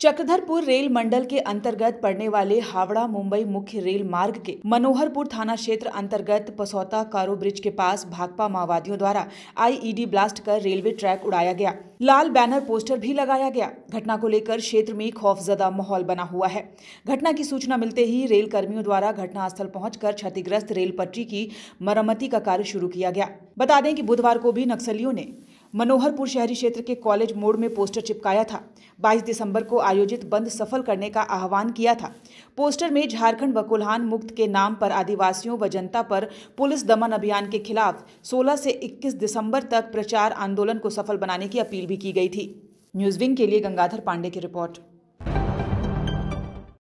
Chakradharpur rail मंडल के अंतर्गत पड़ने वाले हावड़ा मुंबई मुख्य रेल मार्ग के मनोहरपुर थाना क्षेत्र अंतर्गत पसौता कारो ब्रिज के पास भाकपा माओवादियों द्वारा आईईडी ब्लास्ट कर रेलवे ट्रैक उड़ाया गया लाल बैनर पोस्टर भी लगाया गया घटना को लेकर क्षेत्र में खौफजदा माहौल बना हुआ है घटना की सूचना मिलते ही रेल कर्मियों द्वारा घटनास्थल पहुंचकर क्षतिग्रस्त रेल पटरी की मरम्मति का कार्य शुरू किया गया बता दें कि बुधवार को भी नक्सलियों ने मनोहरपुर शहरी क्षेत्र के कॉलेज मोड़ में पोस्टर चिपकाया था 22 दिसंबर को आयोजित बंद सफल करने का आह्वान किया था पोस्टर में झारखंड व कोल्हान मुक्त के नाम पर आदिवासियों व जनता पर पुलिस दमन अभियान के खिलाफ 16 से 21 दिसंबर तक प्रचार आंदोलन को सफल बनाने की अपील भी की गई थी न्यूज़ विंग के लिए गंगाधर पांडे की रिपोर्ट